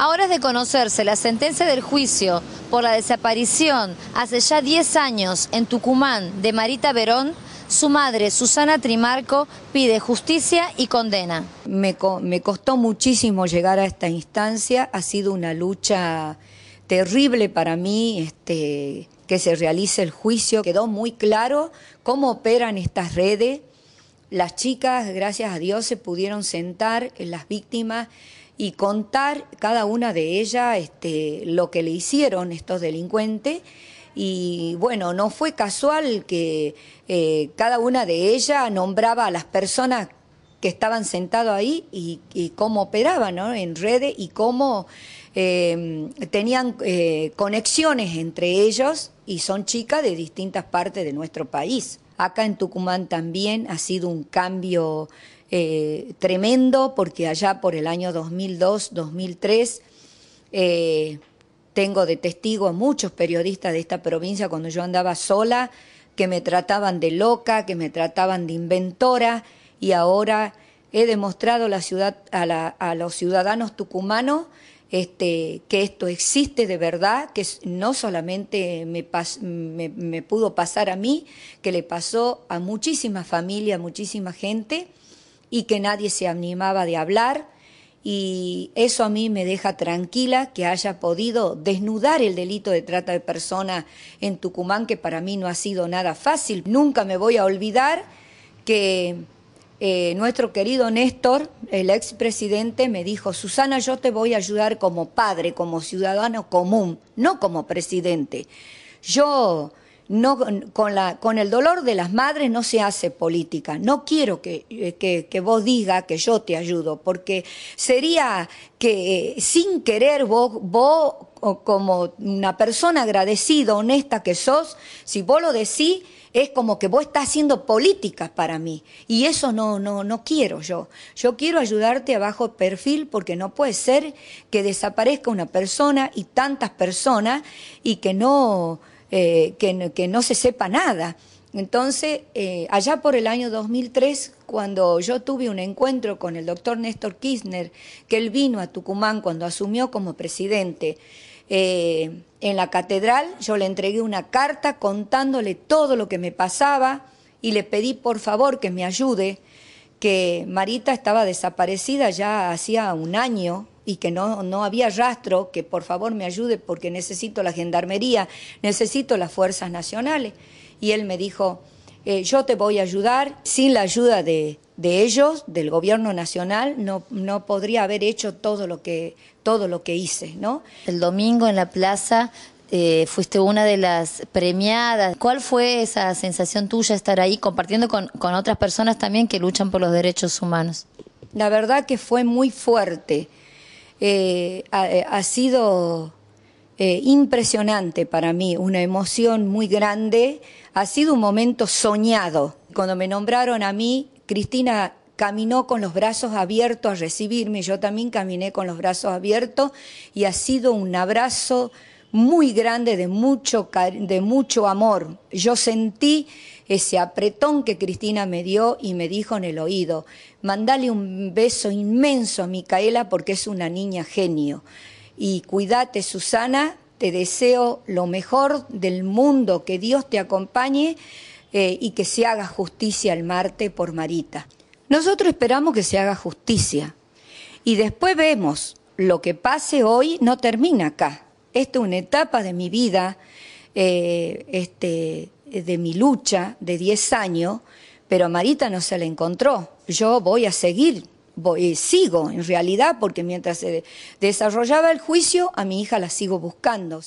Ahora es de conocerse la sentencia del juicio por la desaparición hace ya 10 años en Tucumán de Marita Verón, su madre, Susana Trimarco, pide justicia y condena. Me, costó muchísimo llegar a esta instancia, ha sido una lucha terrible para mí este, que se realice el juicio. Quedó muy claro cómo operan estas redes. Las chicas, gracias a Dios, se pudieron sentar, en las víctimas y contar cada una de ellas este, lo que le hicieron estos delincuentes. Y bueno, no fue casual que eh, cada una de ellas nombraba a las personas que estaban sentadas ahí y, cómo operaban en redes y cómo eh, tenían eh, conexiones entre ellos y son chicas de distintas partes de nuestro país. Acá en Tucumán también ha sido un cambio eh, tremendo, porque allá por el año 2002, 2003, eh, tengo de testigo a muchos periodistas de esta provincia cuando yo andaba sola, que me trataban de loca, que me trataban de inventora, y ahora he demostrado la ciudad, a, los ciudadanos tucumanos este, que esto existe de verdad, que no solamente me, me, pudo pasar a mí, que le pasó a muchísima familia, a muchísima gente y que nadie se animaba de hablar y eso a mí me deja tranquila que haya podido desnudar el delito de trata de personas en Tucumán, que para mí no ha sido nada fácil. Nunca me voy a olvidar que eh, nuestro querido Néstor, el expresidente, me dijo, Susana, yo te voy a ayudar como padre, como ciudadano común, no como presidente. Yo no, con, la, con el dolor de las madres no se hace política. No quiero que, eh, que, vos digas que yo te ayudo, porque sería que eh, sin querer vos, vos como una persona agradecida, honesta que sos, si vos lo decís, es como que vos estás haciendo políticas para mí. Y eso no, no, no quiero yo. Yo quiero ayudarte a bajo perfil porque no puede ser que desaparezca una persona y tantas personas y que no eh, que, no se sepa nada. Entonces, eh, allá por el año 2003, cuando yo tuve un encuentro con el doctor Néstor Kirchner, que él vino a Tucumán cuando asumió como presidente, eh, en la catedral yo le entregué una carta contándole todo lo que me pasaba y le pedí por favor que me ayude, que Marita estaba desaparecida ya hacía un año, y que no, había rastro, que por favor me ayude porque necesito la gendarmería, necesito las fuerzas nacionales. Y él me dijo, eh, yo te voy a ayudar, sin la ayuda de, ellos, del gobierno nacional, no, no, podría haber hecho todo lo que, todo lo que hice. ¿no? El domingo en la plaza eh, fuiste una de las premiadas. ¿Cuál fue esa sensación tuya estar ahí compartiendo con, con, otras personas también que luchan por los derechos humanos? La verdad que fue muy fuerte. Eh, eh, ha, sido eh, impresionante para mí, una emoción muy grande, ha sido un momento soñado. Cuando me nombraron a mí, Cristina caminó con los brazos abiertos a recibirme, yo también caminé con los brazos abiertos y ha sido un abrazo muy grande, de mucho, amor. Yo sentí ese apretón que Cristina me dio y me dijo en el oído, mandale un beso inmenso a Micaela porque es una niña genio. Y cuídate, Susana, te deseo lo mejor del mundo, que Dios te acompañe eh, y que se haga justicia el Marte por Marita. Nosotros esperamos que se haga justicia y después vemos, lo que pase hoy no termina acá esta es una etapa de mi vida, eh, este, de mi lucha de 10 años, pero a Marita no se la encontró. Yo voy a seguir, voy, sigo en realidad, porque mientras se desarrollaba el juicio, a mi hija la sigo buscando.